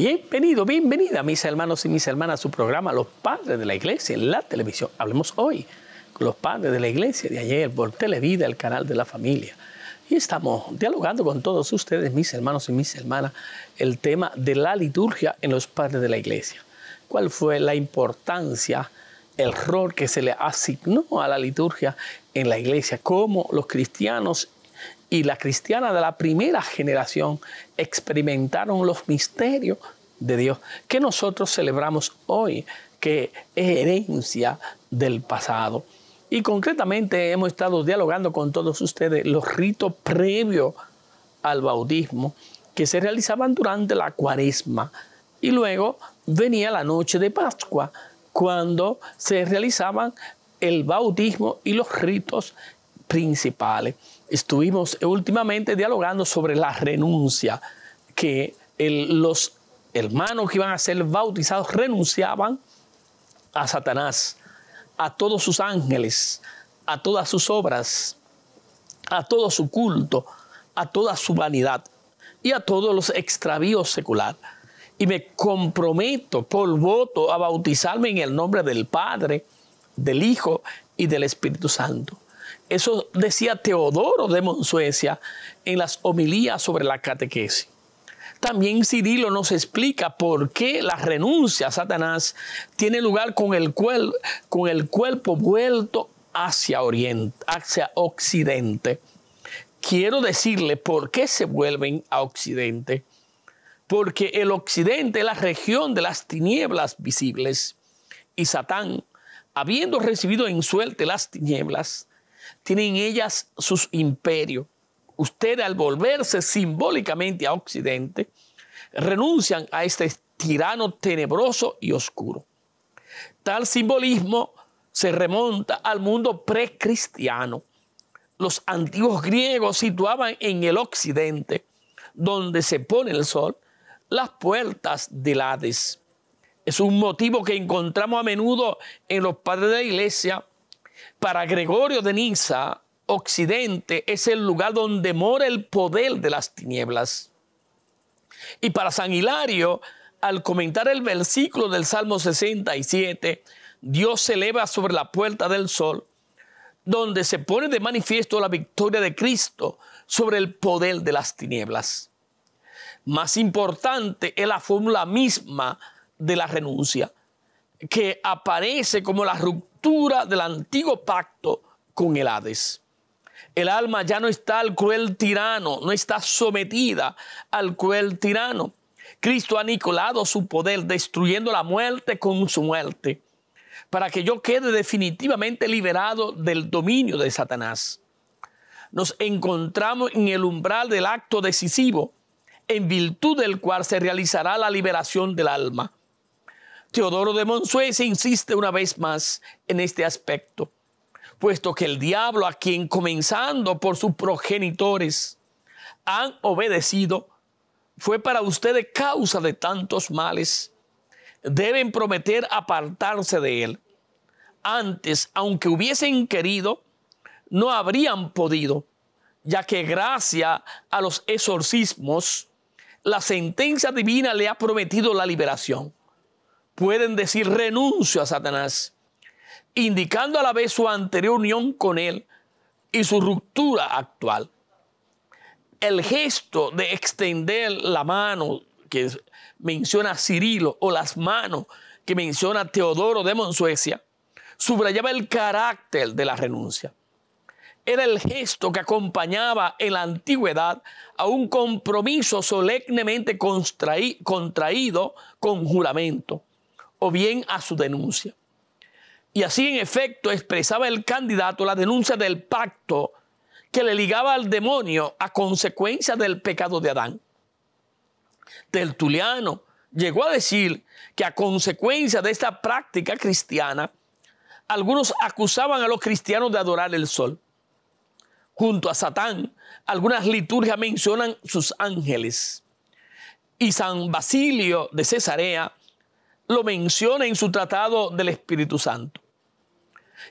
Bienvenido, bienvenida, mis hermanos y mis hermanas, a su programa Los Padres de la Iglesia en la televisión. Hablemos hoy con los padres de la Iglesia de ayer por Televida, el canal de la familia. Y estamos dialogando con todos ustedes, mis hermanos y mis hermanas, el tema de la liturgia en los padres de la Iglesia. ¿Cuál fue la importancia, el rol que se le asignó a la liturgia en la Iglesia? ¿Cómo los cristianos y la cristiana de la primera generación experimentaron los misterios de Dios que nosotros celebramos hoy, que es herencia del pasado. Y concretamente hemos estado dialogando con todos ustedes los ritos previos al bautismo que se realizaban durante la cuaresma. Y luego venía la noche de Pascua, cuando se realizaban el bautismo y los ritos principales estuvimos últimamente dialogando sobre la renuncia que los hermanos que iban a ser bautizados renunciaban a Satanás, a todos sus ángeles, a todas sus obras, a todo su culto, a toda su vanidad y a todos los extravíos secular. Y me comprometo por voto a bautizarme en el nombre del Padre, del Hijo y del Espíritu Santo. Eso decía Teodoro de Monsuecia en las homilías sobre la catequesis. También Cirilo nos explica por qué la renuncia a Satanás tiene lugar con el, cuerpo vuelto hacia, oriente, hacia Occidente. Quiero decirle por qué se vuelven a Occidente. Porque el Occidente es la región de las tinieblas visibles y Satán, habiendo recibido en suerte las tinieblas, tienen ellas sus imperios. Ustedes, al volverse simbólicamente a Occidente, renuncian a este tirano tenebroso y oscuro. Tal simbolismo se remonta al mundo precristiano. Los antiguos griegos situaban en el occidente, donde se pone el sol, las puertas del Hades. Es un motivo que encontramos a menudo en los padres de la iglesia para Gregorio de Niza, Occidente es el lugar donde mora el poder de las tinieblas. Y para San Hilario, al comentar el versículo del Salmo 67, Dios se eleva sobre la puerta del sol, donde se pone de manifiesto la victoria de Cristo sobre el poder de las tinieblas. Más importante es la fórmula misma de la renuncia que aparece como la ruptura del antiguo pacto con el Hades. El alma ya no está al cruel tirano, no está sometida al cruel tirano. Cristo ha aniquilado su poder, destruyendo la muerte con su muerte, para que yo quede definitivamente liberado del dominio de Satanás. Nos encontramos en el umbral del acto decisivo, en virtud del cual se realizará la liberación del alma. Teodoro de Monsuez insiste una vez más en este aspecto, puesto que el diablo a quien comenzando por sus progenitores han obedecido, fue para ustedes causa de tantos males, deben prometer apartarse de él. Antes, aunque hubiesen querido, no habrían podido, ya que gracias a los exorcismos, la sentencia divina le ha prometido la liberación pueden decir renuncio a Satanás, indicando a la vez su anterior unión con él y su ruptura actual. El gesto de extender la mano que menciona Cirilo o las manos que menciona Teodoro de Monsuecia subrayaba el carácter de la renuncia. Era el gesto que acompañaba en la antigüedad a un compromiso solemnemente contraído con juramento o bien a su denuncia. Y así, en efecto, expresaba el candidato la denuncia del pacto que le ligaba al demonio a consecuencia del pecado de Adán. Tertuliano llegó a decir que a consecuencia de esta práctica cristiana, algunos acusaban a los cristianos de adorar el sol. Junto a Satán, algunas liturgias mencionan sus ángeles. Y San Basilio de Cesarea lo menciona en su tratado del Espíritu Santo.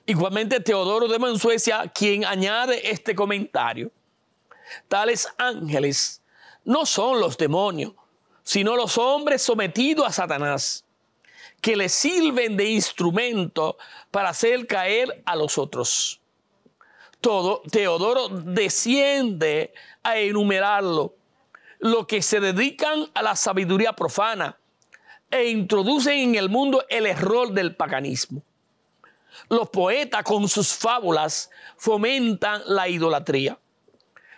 Igualmente Teodoro de Mansuecia, quien añade este comentario. Tales ángeles no son los demonios, sino los hombres sometidos a Satanás, que le sirven de instrumento para hacer caer a los otros. Todo, Teodoro desciende a enumerarlo, lo que se dedican a la sabiduría profana, e introducen en el mundo el error del paganismo. Los poetas con sus fábulas fomentan la idolatría.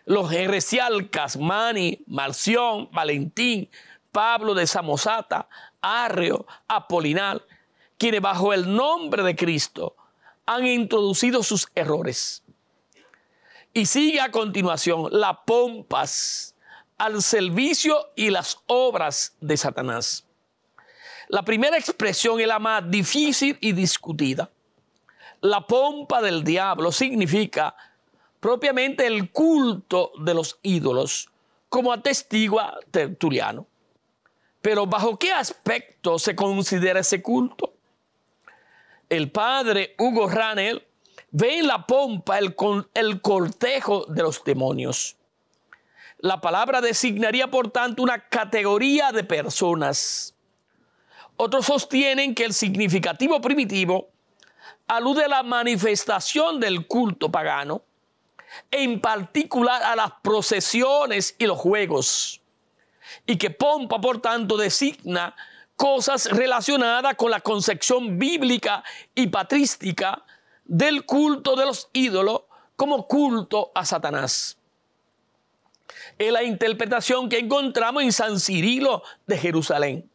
Los heresialcas, Mani, Marción, Valentín, Pablo de Samosata, Arrio, Apolinar, quienes bajo el nombre de Cristo han introducido sus errores. Y sigue a continuación la pompas al servicio y las obras de Satanás. La primera expresión es la más difícil y discutida. La pompa del diablo significa propiamente el culto de los ídolos, como atestigua Tertuliano. Pero ¿bajo qué aspecto se considera ese culto? El padre Hugo Ranel ve en la pompa el, el cortejo de los demonios. La palabra designaría, por tanto, una categoría de personas otros sostienen que el significativo primitivo alude a la manifestación del culto pagano, en particular a las procesiones y los juegos, y que pompa, por tanto, designa cosas relacionadas con la concepción bíblica y patrística del culto de los ídolos como culto a Satanás. Es la interpretación que encontramos en San Cirilo de Jerusalén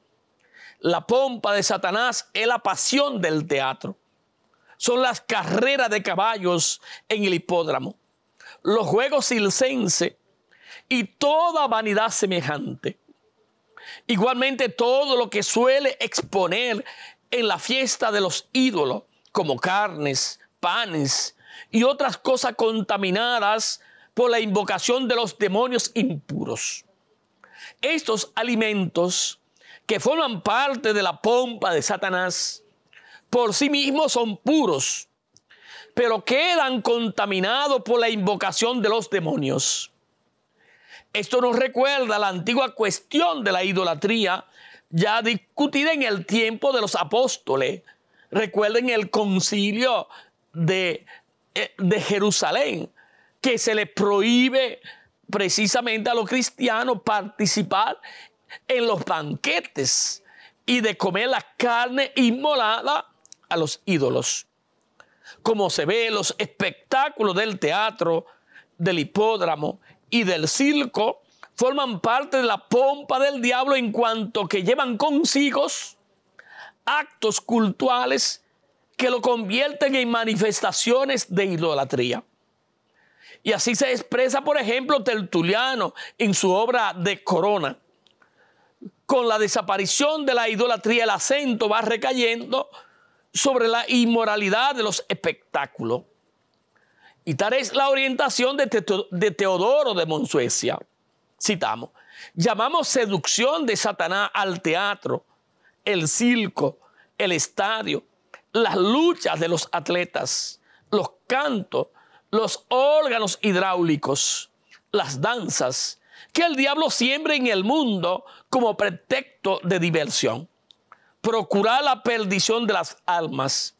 la pompa de Satanás es la pasión del teatro. Son las carreras de caballos en el hipódromo, los juegos silcense y toda vanidad semejante. Igualmente todo lo que suele exponer en la fiesta de los ídolos, como carnes, panes y otras cosas contaminadas por la invocación de los demonios impuros. Estos alimentos que forman parte de la pompa de Satanás, por sí mismos son puros, pero quedan contaminados por la invocación de los demonios. Esto nos recuerda la antigua cuestión de la idolatría ya discutida en el tiempo de los apóstoles. Recuerden el concilio de, eh, de Jerusalén, que se les prohíbe precisamente a los cristianos participar en los banquetes y de comer la carne inmolada a los ídolos. Como se ve los espectáculos del teatro, del hipódromo y del circo, forman parte de la pompa del diablo en cuanto que llevan consigo actos cultuales que lo convierten en manifestaciones de idolatría. Y así se expresa, por ejemplo, Tertuliano en su obra de Corona, con la desaparición de la idolatría, el acento va recayendo sobre la inmoralidad de los espectáculos. Y tal es la orientación de, Teodoro de Monsuecia. Citamos, llamamos seducción de Satanás al teatro, el circo, el estadio, las luchas de los atletas, los cantos, los órganos hidráulicos, las danzas, que el diablo siembra en el mundo como pretexto de diversión. Procurar la perdición de las almas.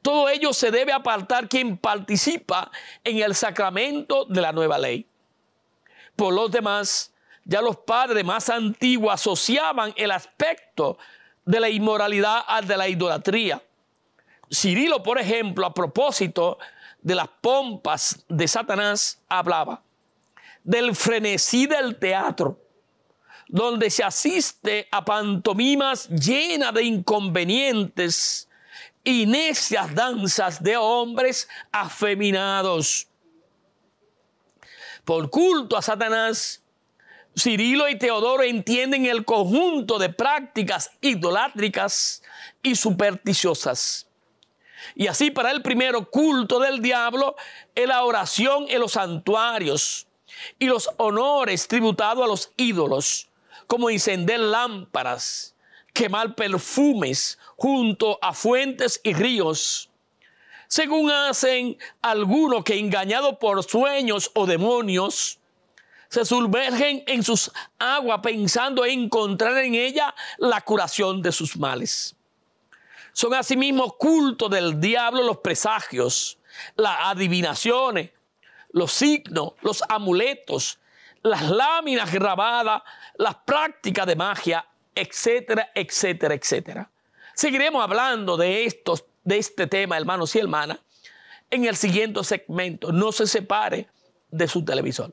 Todo ello se debe apartar quien participa en el sacramento de la nueva ley. Por los demás, ya los padres más antiguos asociaban el aspecto de la inmoralidad al de la idolatría. Cirilo, por ejemplo, a propósito de las pompas de Satanás, hablaba del frenesí del teatro, donde se asiste a pantomimas llenas de inconvenientes y necias danzas de hombres afeminados. Por culto a Satanás, Cirilo y Teodoro entienden el conjunto de prácticas idolátricas y supersticiosas. Y así para el primero culto del diablo es la oración en los santuarios, y los honores tributados a los ídolos, como encender lámparas, quemar perfumes junto a fuentes y ríos, según hacen algunos que engañados por sueños o demonios, se sumergen en sus aguas pensando encontrar en ella la curación de sus males. Son asimismo culto del diablo los presagios, las adivinaciones, los signos, los amuletos, las láminas grabadas, las prácticas de magia, etcétera, etcétera, etcétera. Seguiremos hablando de, estos, de este tema, hermanos y hermanas, en el siguiente segmento. No se separe de su televisor.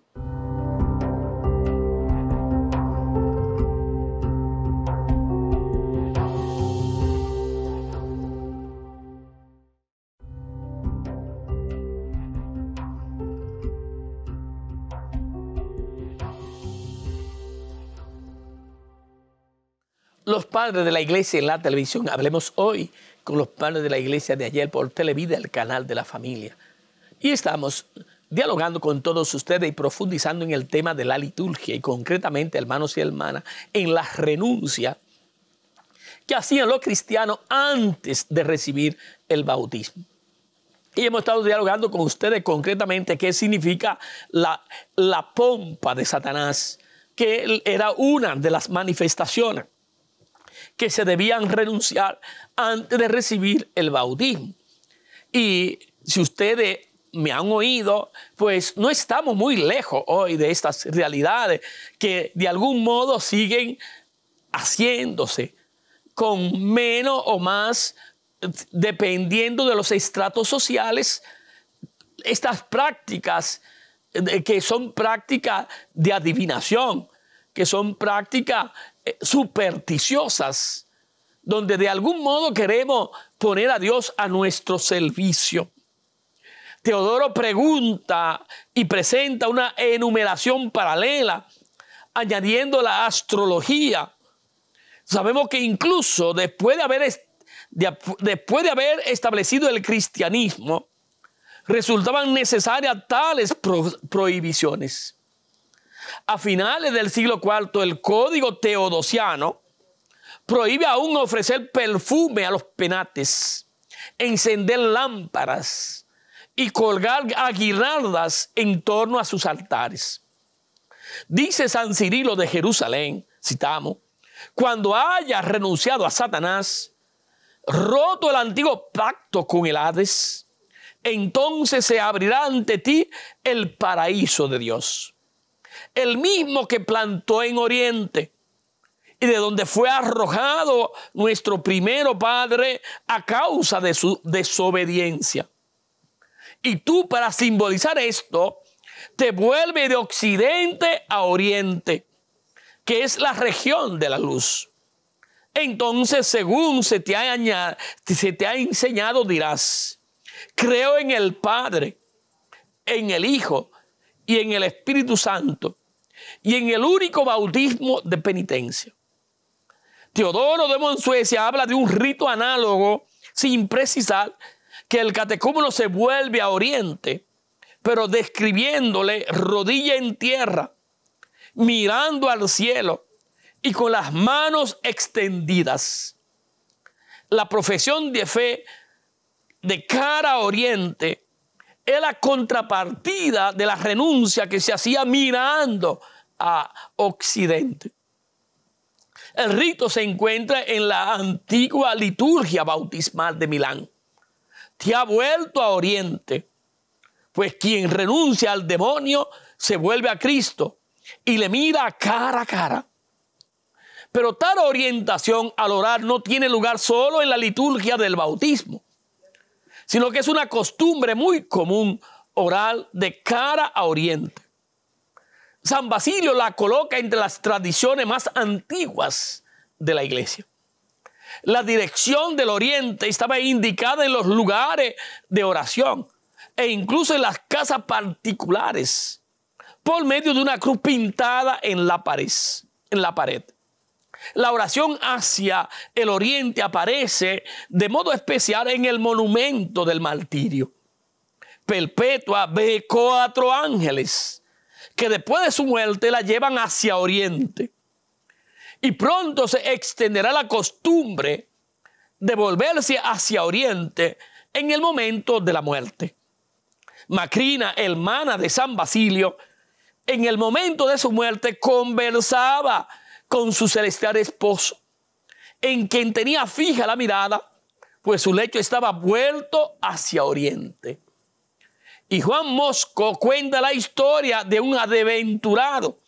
Los padres de la iglesia en la televisión, hablemos hoy con los padres de la iglesia de ayer por Televida, el canal de la familia. Y estamos dialogando con todos ustedes y profundizando en el tema de la liturgia y concretamente, hermanos y hermanas, en la renuncia que hacían los cristianos antes de recibir el bautismo. Y hemos estado dialogando con ustedes concretamente qué significa la, la pompa de Satanás, que era una de las manifestaciones que se debían renunciar antes de recibir el bautismo. Y si ustedes me han oído, pues no estamos muy lejos hoy de estas realidades que de algún modo siguen haciéndose con menos o más, dependiendo de los estratos sociales, estas prácticas que son prácticas de adivinación, que son prácticas eh, supersticiosas, donde de algún modo queremos poner a Dios a nuestro servicio. Teodoro pregunta y presenta una enumeración paralela, añadiendo la astrología. Sabemos que incluso después de haber, después de haber establecido el cristianismo, resultaban necesarias tales prohibiciones a finales del siglo IV, el Código Teodosiano prohíbe aún ofrecer perfume a los penates, encender lámparas y colgar aguirnaldas en torno a sus altares. Dice San Cirilo de Jerusalén, citamos, cuando hayas renunciado a Satanás, roto el antiguo pacto con el Hades, entonces se abrirá ante ti el paraíso de Dios el mismo que plantó en Oriente y de donde fue arrojado nuestro primero padre a causa de su desobediencia. Y tú para simbolizar esto, te vuelve de occidente a oriente, que es la región de la luz. Entonces, según se te ha, se te ha enseñado, dirás, creo en el Padre, en el Hijo y en el Espíritu Santo y en el único bautismo de penitencia. Teodoro de Monsuecia habla de un rito análogo sin precisar que el catecúmulo se vuelve a oriente, pero describiéndole rodilla en tierra, mirando al cielo y con las manos extendidas. La profesión de fe de cara a oriente es la contrapartida de la renuncia que se hacía mirando a Occidente. El rito se encuentra en la antigua liturgia bautismal de Milán. Te ha vuelto a Oriente, pues quien renuncia al demonio se vuelve a Cristo y le mira cara a cara. Pero tal orientación al orar no tiene lugar solo en la liturgia del bautismo sino que es una costumbre muy común oral de cara a Oriente. San Basilio la coloca entre las tradiciones más antiguas de la iglesia. La dirección del Oriente estaba indicada en los lugares de oración e incluso en las casas particulares por medio de una cruz pintada en la pared. En la pared. La oración hacia el oriente aparece de modo especial en el monumento del martirio. Perpetua ve cuatro ángeles que después de su muerte la llevan hacia oriente. Y pronto se extenderá la costumbre de volverse hacia oriente en el momento de la muerte. Macrina, hermana de San Basilio, en el momento de su muerte conversaba con su celestial esposo, en quien tenía fija la mirada, pues su lecho estaba vuelto hacia oriente. Y Juan Mosco cuenta la historia de un adventurado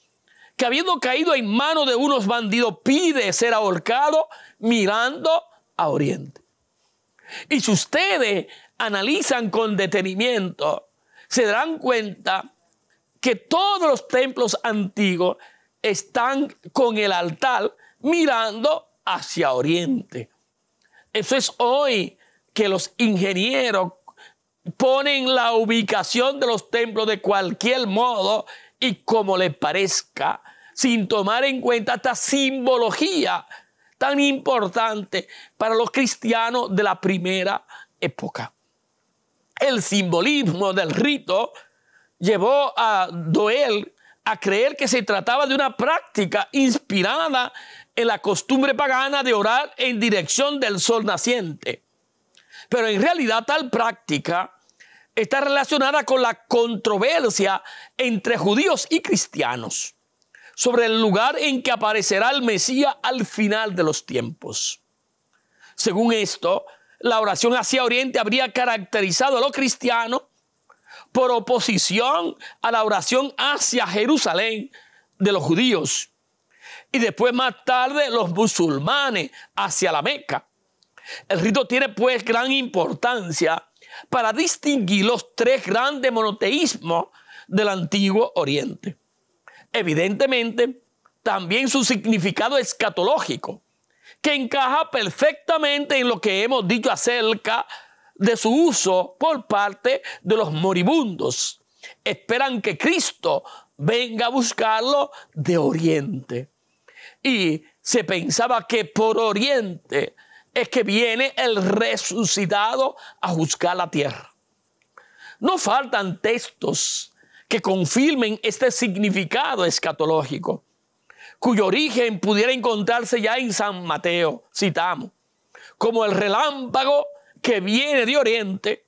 que habiendo caído en manos de unos bandidos pide ser ahorcado mirando a oriente. Y si ustedes analizan con detenimiento, se darán cuenta que todos los templos antiguos están con el altar mirando hacia oriente. Eso es hoy que los ingenieros ponen la ubicación de los templos de cualquier modo y como les parezca, sin tomar en cuenta esta simbología tan importante para los cristianos de la primera época. El simbolismo del rito llevó a Doel a creer que se trataba de una práctica inspirada en la costumbre pagana de orar en dirección del sol naciente. Pero en realidad tal práctica está relacionada con la controversia entre judíos y cristianos sobre el lugar en que aparecerá el Mesías al final de los tiempos. Según esto, la oración hacia Oriente habría caracterizado a los cristianos por oposición a la oración hacia Jerusalén de los judíos. Y después más tarde los musulmanes hacia la Meca. El rito tiene pues gran importancia para distinguir los tres grandes monoteísmos del antiguo Oriente. Evidentemente, también su significado escatológico, que encaja perfectamente en lo que hemos dicho acerca de de su uso por parte de los moribundos. Esperan que Cristo venga a buscarlo de Oriente. Y se pensaba que por Oriente es que viene el resucitado a juzgar la tierra. No faltan textos que confirmen este significado escatológico, cuyo origen pudiera encontrarse ya en San Mateo, citamos, como el relámpago que viene de oriente,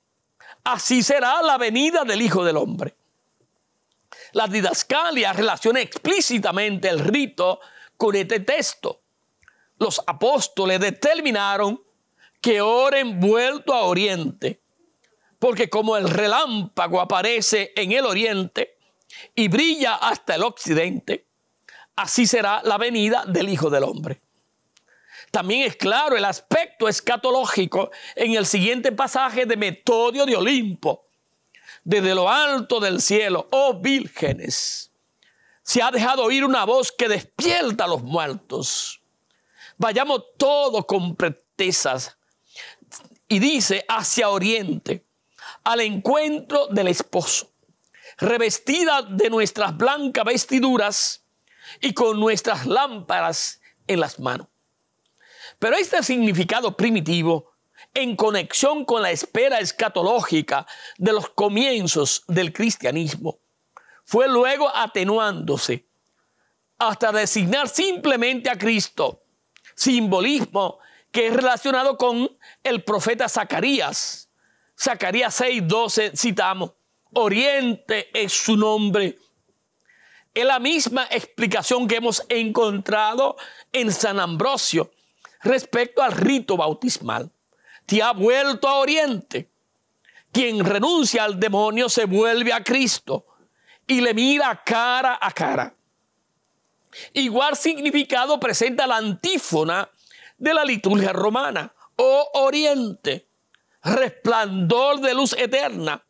así será la venida del Hijo del Hombre. La didascalia relaciona explícitamente el rito con este texto. Los apóstoles determinaron que oren vuelto a oriente, porque como el relámpago aparece en el oriente y brilla hasta el occidente, así será la venida del Hijo del Hombre. También es claro el aspecto escatológico en el siguiente pasaje de Metodio de Olimpo. Desde lo alto del cielo, oh vírgenes, se ha dejado oír una voz que despierta a los muertos. Vayamos todos con pretezas Y dice hacia oriente, al encuentro del esposo, revestida de nuestras blancas vestiduras y con nuestras lámparas en las manos. Pero este significado primitivo, en conexión con la espera escatológica de los comienzos del cristianismo, fue luego atenuándose hasta designar simplemente a Cristo, simbolismo que es relacionado con el profeta Zacarías. Zacarías 6:12 citamos, Oriente es su nombre. Es la misma explicación que hemos encontrado en San Ambrosio respecto al rito bautismal, te ha vuelto a Oriente. Quien renuncia al demonio se vuelve a Cristo y le mira cara a cara. Igual significado presenta la antífona de la liturgia romana, oh Oriente, resplandor de luz eterna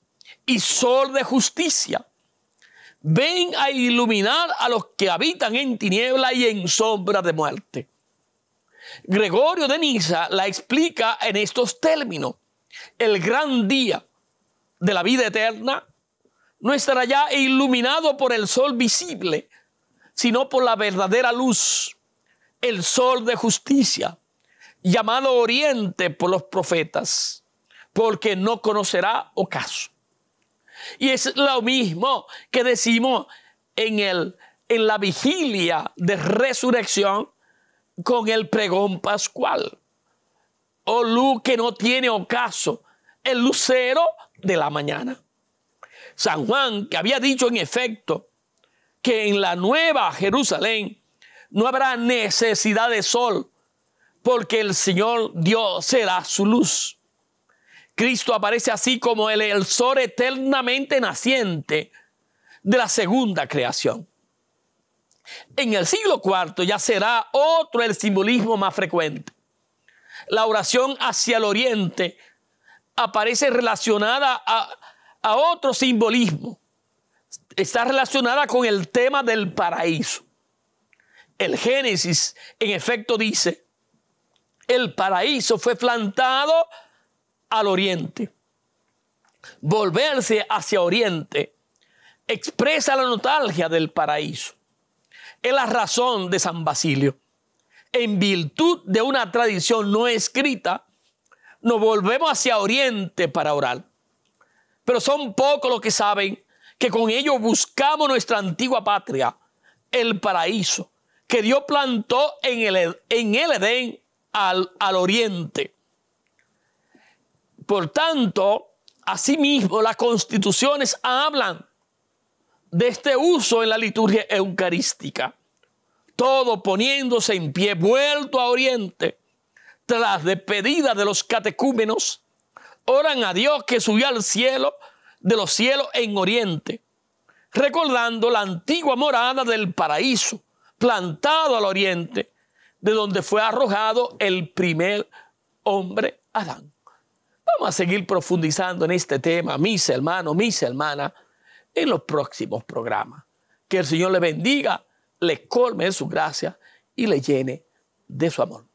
y sol de justicia. Ven a iluminar a los que habitan en tiniebla y en sombra de muerte. Gregorio de Niza la explica en estos términos. El gran día de la vida eterna no estará ya iluminado por el sol visible, sino por la verdadera luz, el sol de justicia, llamado oriente por los profetas, porque no conocerá ocaso. Y es lo mismo que decimos en, el, en la vigilia de resurrección con el pregón pascual. o oh, luz que no tiene ocaso, el lucero de la mañana. San Juan, que había dicho en efecto que en la nueva Jerusalén no habrá necesidad de sol, porque el Señor Dios será su luz. Cristo aparece así como el, el sol eternamente naciente de la segunda creación. En el siglo IV ya será otro el simbolismo más frecuente. La oración hacia el oriente aparece relacionada a, a otro simbolismo. Está relacionada con el tema del paraíso. El Génesis, en efecto, dice, el paraíso fue plantado al oriente. Volverse hacia oriente expresa la nostalgia del paraíso es la razón de San Basilio. En virtud de una tradición no escrita, nos volvemos hacia Oriente para orar. Pero son pocos los que saben que con ello buscamos nuestra antigua patria, el paraíso, que Dios plantó en el, en el Edén al, al Oriente. Por tanto, asimismo, las constituciones hablan de este uso en la liturgia eucarística. Todo poniéndose en pie, vuelto a oriente, tras despedida de los catecúmenos, oran a Dios que subió al cielo, de los cielos en oriente, recordando la antigua morada del paraíso, plantado al oriente, de donde fue arrojado el primer hombre, Adán. Vamos a seguir profundizando en este tema, mis hermanos, mis hermanas en los próximos programas. Que el Señor le bendiga, le colme de su gracia y le llene de su amor.